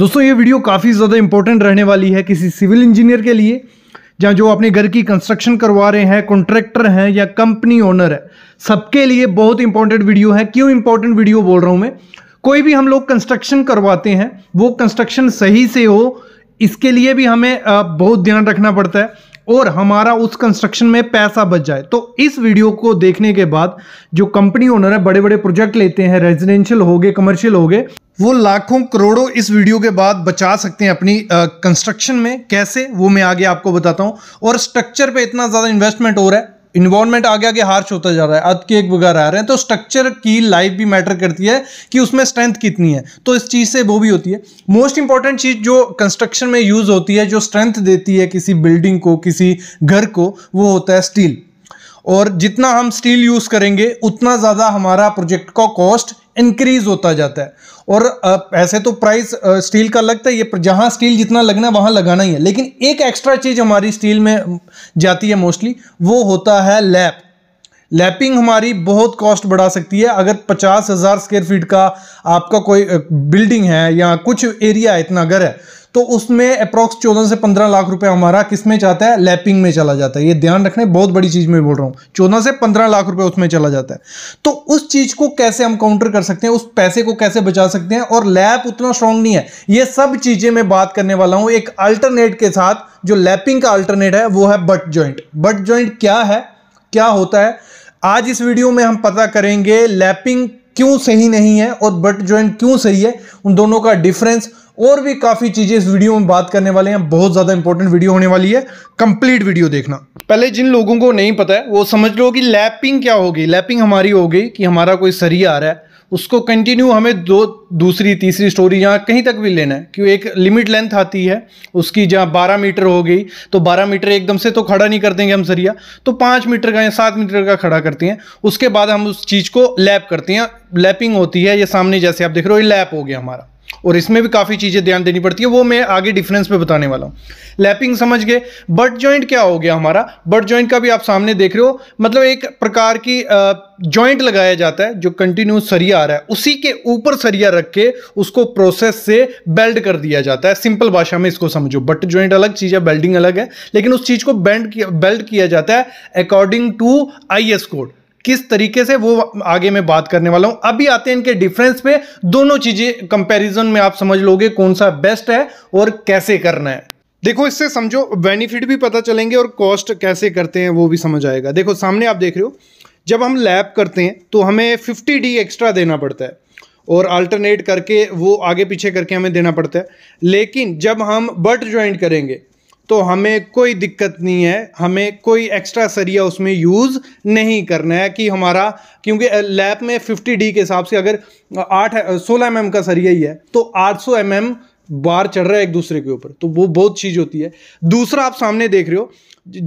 दोस्तों ये वीडियो काफ़ी ज़्यादा इंपॉर्टेंट रहने वाली है किसी सिविल इंजीनियर के लिए जहाँ जो अपने घर की कंस्ट्रक्शन करवा रहे हैं कॉन्ट्रैक्टर हैं या कंपनी ओनर है सबके लिए बहुत इंपॉर्टेंट वीडियो है क्यों इंपॉर्टेंट वीडियो बोल रहा हूँ मैं कोई भी हम लोग कंस्ट्रक्शन करवाते हैं वो कंस्ट्रक्शन सही से हो इसके लिए भी हमें बहुत ध्यान रखना पड़ता है और हमारा उस कंस्ट्रक्शन में पैसा बच जाए तो इस वीडियो को देखने के बाद जो कंपनी ओनर है बड़े बड़े प्रोजेक्ट लेते हैं रेजिडेंशियल हो गए कमर्शियल हो गए वो लाखों करोड़ों इस वीडियो के बाद बचा सकते हैं अपनी कंस्ट्रक्शन में कैसे वो मैं आगे आपको बताता हूँ और स्ट्रक्चर पे इतना ज़्यादा इन्वेस्टमेंट हो रहा है इन्वायरमेंट आगे आगे हार्श होता जा रहा है के केक वगैरह आ रहे हैं तो स्ट्रक्चर की लाइफ भी मैटर करती है कि उसमें स्ट्रेंथ कितनी है तो इस चीज़ से वो भी होती है मोस्ट इंपॉर्टेंट चीज़ जो कंस्ट्रक्शन में यूज़ होती है जो स्ट्रेंथ देती है किसी बिल्डिंग को किसी घर को वो होता है स्टील और जितना हम स्टील यूज़ करेंगे उतना ज़्यादा हमारा प्रोजेक्ट का कॉस्ट इंक्रीज होता जाता है और ऐसे तो प्राइस स्टील का लगता है ये जहाँ स्टील जितना लगना है वहाँ लगाना ही है लेकिन एक एक्स्ट्रा चीज़ हमारी स्टील में जाती है मोस्टली वो होता है लैप लैपिंग हमारी बहुत कॉस्ट बढ़ा सकती है अगर पचास हज़ार स्क्वेयर फीट का आपका कोई बिल्डिंग है या कुछ एरिया इतना घर है तो उसमें अप्रॉक्स चौदह से पंद्रह लाख रुपए हमारा किस में जाता है लैपिंग में चला जाता है ये ध्यान रखने बहुत बड़ी चीज़ में बोल रहा हूँ चौदह से पंद्रह लाख रुपए उसमें चला जाता है तो उस चीज़ को कैसे हम काउंटर कर सकते हैं उस पैसे को कैसे बचा सकते हैं और लैप उतना स्ट्रांग नहीं है ये सब चीज़ें मैं बात करने वाला हूँ एक अल्टरनेट के साथ जो लैपिंग का अल्टरनेट है वो है बट ज्वाइंट बट ज्वाइंट क्या है क्या होता है आज इस वीडियो में हम पता करेंगे लैपिंग क्यों सही नहीं है और बट ज्वाइंट क्यों सही है उन दोनों का डिफरेंस और भी काफ़ी चीज़ें इस वीडियो में बात करने वाले हैं बहुत ज़्यादा इंपॉर्टेंट वीडियो होने वाली है कंप्लीट वीडियो देखना पहले जिन लोगों को नहीं पता है वो समझ लो कि लैपिंग क्या होगी लैपिंग हमारी हो गई कि हमारा कोई सरिया आ रहा है उसको कंटिन्यू हमें दो दूसरी तीसरी स्टोरी यहाँ कहीं तक भी लेना है क्यों एक लिमिट लेंथ आती है उसकी जहाँ बारह मीटर हो गई तो बारह मीटर एकदम से तो खड़ा नहीं कर देंगे हम सरिया तो 5 मीटर का या सात मीटर का खड़ा करते हैं उसके बाद हम उस चीज़ को लैप करते हैं लैपिंग होती है ये सामने जैसे आप देख रहे हो ये लैप हो गया हमारा और इसमें भी काफ़ी चीज़ें ध्यान देनी पड़ती है वो मैं आगे डिफरेंस पे बताने वाला हूँ लैपिंग समझ गए बट जॉइंट क्या हो गया हमारा बट जॉइंट का भी आप सामने देख रहे हो मतलब एक प्रकार की जॉइंट लगाया जाता है जो कंटिन्यू सरिया आ रहा है उसी के ऊपर सरिया रख के उसको प्रोसेस से बेल्ड कर दिया जाता है सिंपल भाषा में इसको समझो बट जॉइंट अलग चीज़ है बेल्डिंग अलग है लेकिन उस चीज़ को बेल्ड किया बेल्ड किया जाता है अकॉर्डिंग टू आई एस कोड किस तरीके से वो आगे मैं बात करने वाला हूं अभी आते हैं इनके डिफरेंस पे दोनों चीजें कंपैरिजन में आप समझ लोगे कौन सा बेस्ट है और कैसे करना है देखो इससे समझो बेनिफिट भी पता चलेंगे और कॉस्ट कैसे करते हैं वो भी समझ आएगा देखो सामने आप देख रहे हो जब हम लैब करते हैं तो हमें फिफ्टी डी एक्स्ट्रा देना पड़ता है और अल्टरनेट करके वो आगे पीछे करके हमें देना पड़ता है लेकिन जब हम बट ज्वाइंट करेंगे तो हमें कोई दिक्कत नहीं है हमें कोई एक्स्ट्रा सरिया उसमें यूज़ नहीं करना है कि हमारा क्योंकि लैब में 50 डी के हिसाब से अगर आठ सोलह एम का सरिया ही है तो 800 सौ mm बार चढ़ रहा है एक दूसरे के ऊपर तो वो बहुत चीज़ होती है दूसरा आप सामने देख रहे हो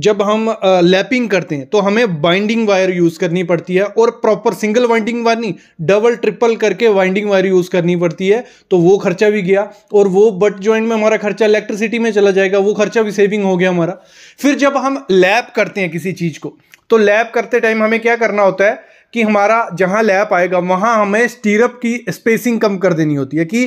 जब हम लैपिंग करते हैं तो हमें बाइंडिंग वायर यूज़ करनी पड़ती है और प्रॉपर सिंगल वाइंडिंग वायर नहीं डबल ट्रिपल करके वाइंडिंग वायर यूज़ करनी पड़ती है तो वो खर्चा भी गया और वो बट ज्वाइंट में हमारा खर्चा इलेक्ट्रिसिटी में चला जाएगा वो खर्चा भी सेविंग हो गया हमारा फिर जब हम लैप करते हैं किसी चीज़ को तो लैप करते टाइम हमें क्या करना होता है कि हमारा जहाँ लैप आएगा वहां हमें स्टीरअप की स्पेसिंग कम कर देनी होती है कि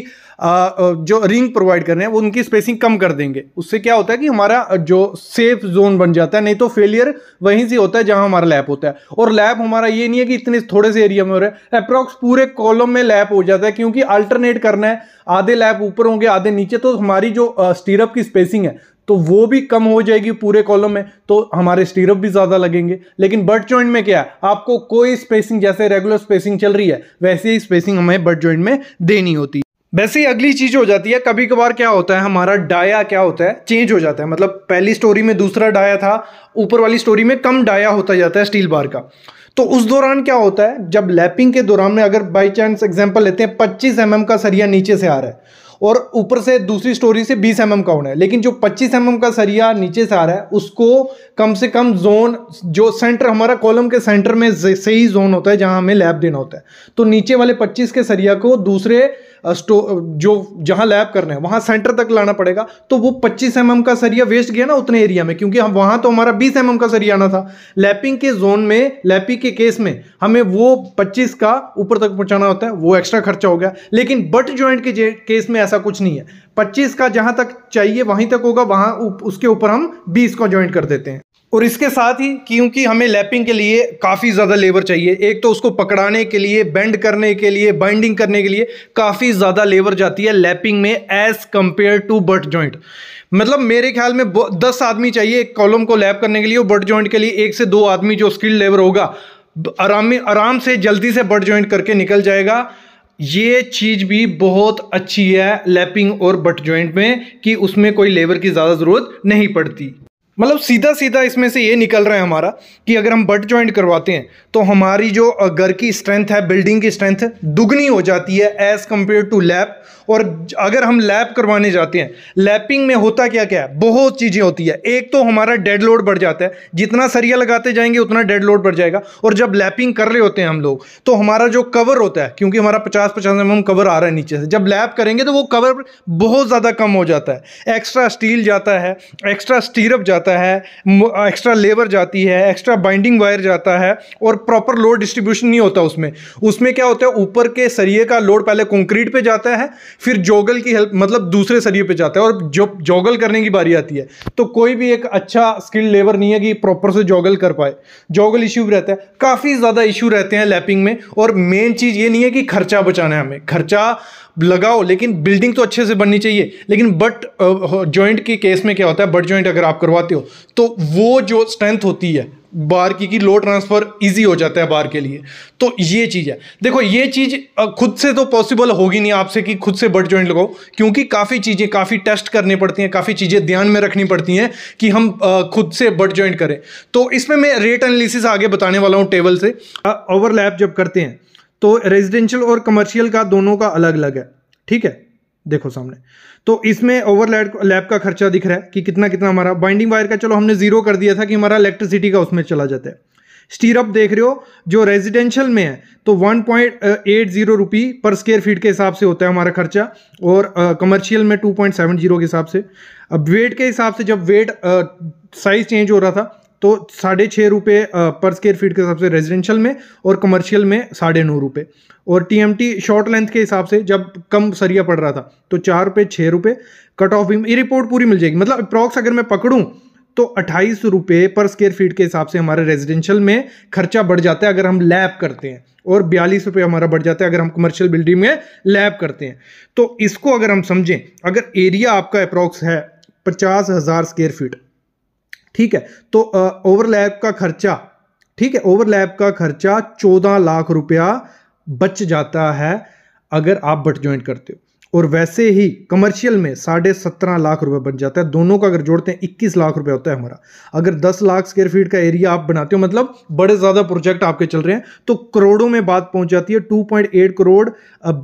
जो रिंग प्रोवाइड कर रहे हैं वो उनकी स्पेसिंग कम कर देंगे उससे क्या होता है कि हमारा जो सेफ जोन बन जाता है नहीं तो फेलियर वहीं से होता है जहाँ हमारा लैप होता है और लैप हमारा ये नहीं है कि इतने थोड़े से एरिया में हो रहा है अप्रॉक्स पूरे कॉलम में लैप हो जाता है क्योंकि अल्टरनेट करना है आधे लैप ऊपर होंगे आधे नीचे तो हमारी जो स्टीरअप की स्पेसिंग है तो वो भी कम हो जाएगी पूरे कॉलम में तो हमारे स्टीरअप भी ज़्यादा लगेंगे लेकिन बर्ड जॉइंट में क्या है आपको कोई स्पेसिंग जैसे रेगुलर स्पेसिंग चल रही है वैसे ही स्पेसिंग हमें बर्ड जॉइंट में देनी होती है वैसे ही अगली चीज हो जाती है कभी कभार क्या होता है हमारा डाया क्या होता है चेंज हो जाता है मतलब पहली स्टोरी में दूसरा डाया था ऊपर वाली स्टोरी में कम डाया होता जाता है स्टील बार का तो उस दौरान क्या होता है जब लैपिंग के दौरान में अगर बाई चांस एग्जाम्पल लेते हैं 25 एम mm का सरिया नीचे से आ रहा है और ऊपर से दूसरी स्टोरी से 20 एम mm का होना है लेकिन जो 25 एम mm का सरिया नीचे से आ रहा है उसको कम से कम जोन जो सेंटर हमारा कॉलम के सेंटर में से ही जोन होता है जहां हमें लैब देना होता है तो नीचे वाले पच्चीस के सरिया को दूसरे स्टो जो जहाँ लैब करना है वहाँ सेंटर तक लाना पड़ेगा तो वो 25 एम mm का सरिया वेस्ट गया ना उतने एरिया में क्योंकि हम वहाँ तो हमारा 20 एम mm का सरिया आना था लैपिंग के जोन में लैपिंग के केस में हमें वो 25 का ऊपर तक पहुँचाना होता है वो एक्स्ट्रा खर्चा हो गया लेकिन बट ज्वाइंट के केस में ऐसा कुछ नहीं है पच्चीस का जहाँ तक चाहिए वहीं तक होगा वहाँ उसके ऊपर हम बीस का ज्वाइंट कर देते हैं और इसके साथ ही क्योंकि हमें लैपिंग के लिए काफ़ी ज़्यादा लेबर चाहिए एक तो उसको पकड़ाने के लिए बेंड करने के लिए बाइंडिंग करने के लिए काफ़ी ज़्यादा लेबर जाती है लैपिंग में as compare to butt joint मतलब मेरे ख्याल में दस आदमी चाहिए एक कॉलम को लैप करने के लिए और बट जॉइंट के लिए एक से दो आदमी जो स्किल्ड लेबर होगा आराम आराम से जल्दी से बट जॉइंट करके निकल जाएगा ये चीज़ भी बहुत अच्छी है लैपिंग और बट जॉइंट में कि उसमें कोई लेबर की ज़्यादा ज़रूरत नहीं पड़ती मतलब सीधा सीधा इसमें से ये निकल रहा है हमारा कि अगर हम बट ज्वाइंट करवाते हैं तो हमारी जो घर की स्ट्रेंथ है बिल्डिंग की स्ट्रेंथ दुगनी हो जाती है एज कंपेयर टू लैब और अगर हम लैप करवाने जाते हैं लैपिंग में होता क्या क्या है बहुत चीज़ें होती है एक तो हमारा डेड लोड बढ़ जाता है जितना सरिया लगाते जाएंगे उतना डेड लोड बढ़ जाएगा और जब लैपिंग कर रहे होते हैं हम लोग तो हमारा जो कवर होता है क्योंकि हमारा पचास पचास एम कवर आ रहा है नीचे से जब लैप करेंगे तो वो कवर बहुत ज़्यादा कम हो जाता है एक्स्ट्रा स्टील जाता है एक्स्ट्रा स्टीरअप जाता है एक्स्ट्रा लेबर जाती है एक्स्ट्रा बाइंडिंग वायर जाता है और प्रॉपर लोड डिस्ट्रीब्यूशन नहीं होता उसमें उसमें क्या होता है ऊपर के सरिये का लोड पहले कंक्रीट पे जाता है फिर जोगल की हेल्प मतलब दूसरे सरिये पे जाता है और जो जोगल करने की बारी आती है तो कोई भी एक अच्छा स्किल्ड लेबर नहीं है कि प्रॉपर से जोगल कर पाए जोगल इश्यू रहता है काफ़ी ज़्यादा इशू रहते हैं लैपिंग में और मेन चीज़ ये नहीं है कि खर्चा बचाना है हमें खर्चा लगाओ लेकिन बिल्डिंग तो अच्छे से बननी चाहिए लेकिन बट जॉइंट के केस में क्या होता है बट जॉइंट अगर आप करवाते हो तो वो जो स्ट्रेंथ होती है बार की की लो ट्रांसफ़र इजी हो जाता है बार के लिए तो ये चीज़ है देखो ये चीज़ खुद से तो पॉसिबल होगी नहीं आपसे कि खुद से बट जॉइंट लगाओ क्योंकि काफ़ी चीज़ें काफ़ी टेस्ट करनी पड़ती हैं काफ़ी चीज़ें ध्यान में रखनी पड़ती हैं कि हम खुद से बट जॉइंट करें तो इसमें मैं रेट एनालिसिस आगे बताने वाला हूँ टेबल से ओवरलैप जब करते हैं तो रेजिडेंशियल और कमर्शियल का दोनों का अलग अलग है ठीक है देखो सामने तो इसमें ओवरलैप लैब का खर्चा दिख रहा है कि कितना कितना हमारा बाइंडिंग वायर का चलो हमने जीरो कर दिया था कि हमारा इलेक्ट्रिसिटी का उसमें चला जाता है स्टीरअप देख रहे हो जो रेजिडेंशियल में है तो one point eight zero rupee पर स्क्वेयर फीट के हिसाब से होता है हमारा खर्चा और कमर्शियल में टू पॉइंट सेवन जीरो के हिसाब से अब वेट के हिसाब से जब वेट साइज चेंज हो रहा था तो साढ़े छः रुपये पर स्क्वेयर फीट के हिसाब से रेजिडेंशियल में और कमर्शियल में साढ़े नौ रुपये और टीएमटी शॉर्ट लेंथ के हिसाब से जब कम सरिया पड़ रहा था तो चार रुपये छः रुपये कट ऑफ भी ये रिपोर्ट पूरी मिल जाएगी मतलब अप्रॉक्स अगर मैं पकड़ूँ तो अट्ठाईस रुपये पर स्क्वेयर फीट के हिसाब से हमारे रेजिडेंशियल में खर्चा बढ़ जाता है अगर हम लैब करते हैं और बयालीस रुपये हमारा बढ़ जाता है अगर हम कमर्शियल बिल्डिंग में लैब करते हैं तो इसको अगर हम समझें अगर एरिया आपका अप्रॉक्स है पचास हज़ार स्क्वेयर फीट ठीक है तो ओवरलैप का खर्चा ठीक है ओवरलैप का खर्चा चौदह लाख रुपया बच जाता है अगर आप बट ज्वाइंट करते हो और वैसे ही कमर्शियल में साढ़े सत्रह लाख रुपए बन जाता है दोनों का अगर जोड़ते हैं इक्कीस लाख रुपए होता है हमारा अगर दस लाख स्क्वायर फीट का एरिया आप बनाते हो मतलब बड़े ज़्यादा प्रोजेक्ट आपके चल रहे हैं तो करोड़ों में बात पहुंच जाती है टू पॉइंट एट करोड़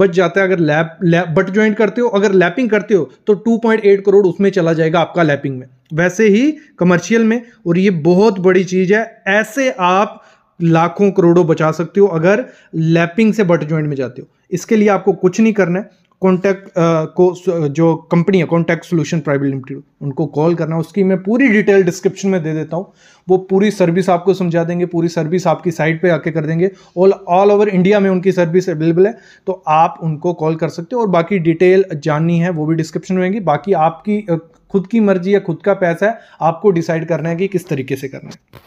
बच जाता है अगर लैप लैप बट ज्वाइंट करते हो अगर लैपिंग करते हो तो टू पॉइंट एट करोड़ उसमें चला जाएगा आपका लैपिंग में वैसे ही कमर्शियल में और ये बहुत बड़ी चीज़ है ऐसे आप लाखों करोड़ों बचा सकते हो अगर लैपिंग से बट ज्वाइंट में जाते हो इसके लिए आपको कुछ नहीं करना है कॉन्टैक्ट को जो कंपनी है कॉन्टैक्ट सोल्यूशन प्राइवेट लिमिटेड उनको कॉल करना उसकी मैं पूरी डिटेल डिस्क्रिप्शन में दे देता हूँ वो पूरी सर्विस आपको समझा देंगे पूरी सर्विस आपकी साइट पे आके कर देंगे ऑल ऑल ओवर इंडिया में उनकी सर्विस अवेलेबल है तो आप उनको कॉल कर सकते हो और बाकी डिटेल जाननी है वो भी डिस्क्रिप्शन में होंगी बाकी आपकी खुद की मर्जी या खुद का पैसा है आपको डिसाइड करना है कि किस तरीके से करना है